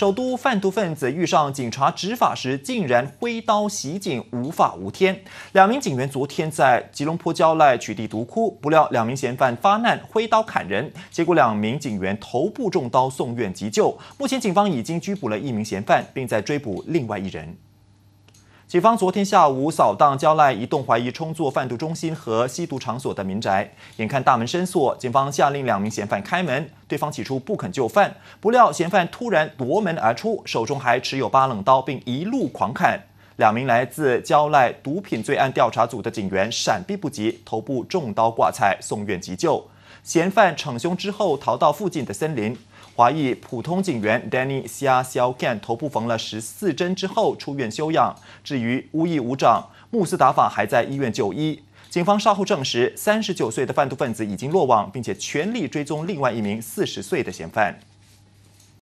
首都贩毒分子遇上警察执法时，竟然挥刀袭警，无法无天。两名警员昨天在吉隆坡郊外取缔毒窟，不料两名嫌犯发难，挥刀砍人，结果两名警员头部中刀，送院急救。目前警方已经拘捕了一名嫌犯，并在追捕另外一人。警方昨天下午扫荡蕉赖一栋怀疑充作贩毒中心和吸毒场所的民宅，眼看大门深锁，警方下令两名嫌犯开门，对方起初不肯就范，不料嫌犯突然夺门而出，手中还持有八冷刀，并一路狂砍，两名来自蕉赖毒品罪案调查组的警员闪避不及，头部中刀挂彩，送院急救。嫌犯逞凶之后逃到附近的森林。华裔普通警员 Danny s e a Xiao n 头部缝了十四针之后出院休养。至于巫裔武长穆斯达法还在医院就医。警方稍后证实，三十九岁的贩毒分子已经落网，并且全力追踪另外一名四十岁的嫌犯。